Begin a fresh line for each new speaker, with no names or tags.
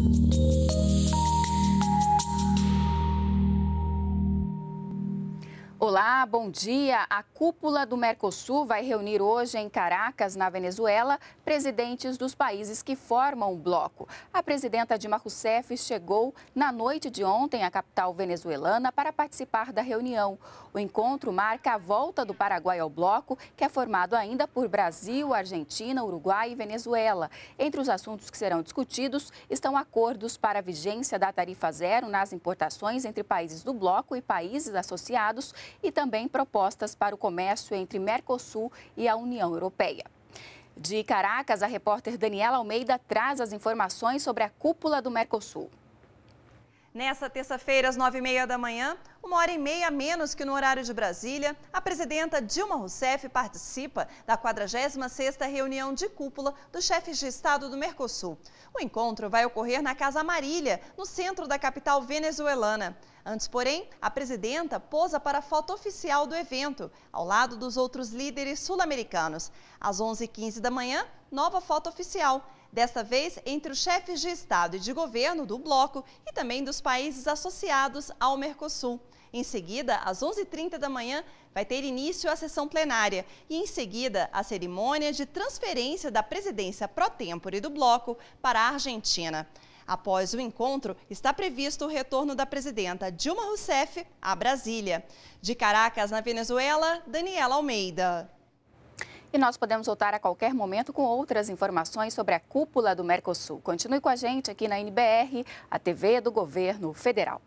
thank you Olá, bom dia. A cúpula do Mercosul vai reunir hoje em Caracas, na Venezuela, presidentes dos países que formam o bloco. A presidenta Dilma Rousseff chegou na noite de ontem à capital venezuelana para participar da reunião. O encontro marca a volta do Paraguai ao bloco, que é formado ainda por Brasil, Argentina, Uruguai e Venezuela. Entre os assuntos que serão discutidos estão acordos para a vigência da tarifa zero nas importações entre países do bloco e países associados e também propostas para o comércio entre Mercosul e a União Europeia. De Caracas, a repórter Daniela Almeida traz as informações sobre a cúpula do Mercosul.
Nessa terça-feira, às nove e meia da manhã, uma hora e meia menos que no horário de Brasília, a presidenta Dilma Rousseff participa da 46ª reunião de cúpula dos chefes de Estado do Mercosul. O encontro vai ocorrer na Casa Marília, no centro da capital venezuelana. Antes, porém, a presidenta posa para a foto oficial do evento, ao lado dos outros líderes sul-americanos. Às 11h15 da manhã, nova foto oficial desta vez entre os chefes de Estado e de governo do bloco e também dos países associados ao Mercosul. Em seguida, às 11h30 da manhã, vai ter início a sessão plenária e, em seguida, a cerimônia de transferência da presidência pró-tempore do bloco para a Argentina. Após o encontro, está previsto o retorno da presidenta Dilma Rousseff à
Brasília. De Caracas, na Venezuela, Daniela Almeida. E nós podemos voltar a qualquer momento com outras informações sobre a cúpula do Mercosul. Continue com a gente aqui na NBR, a TV do Governo Federal.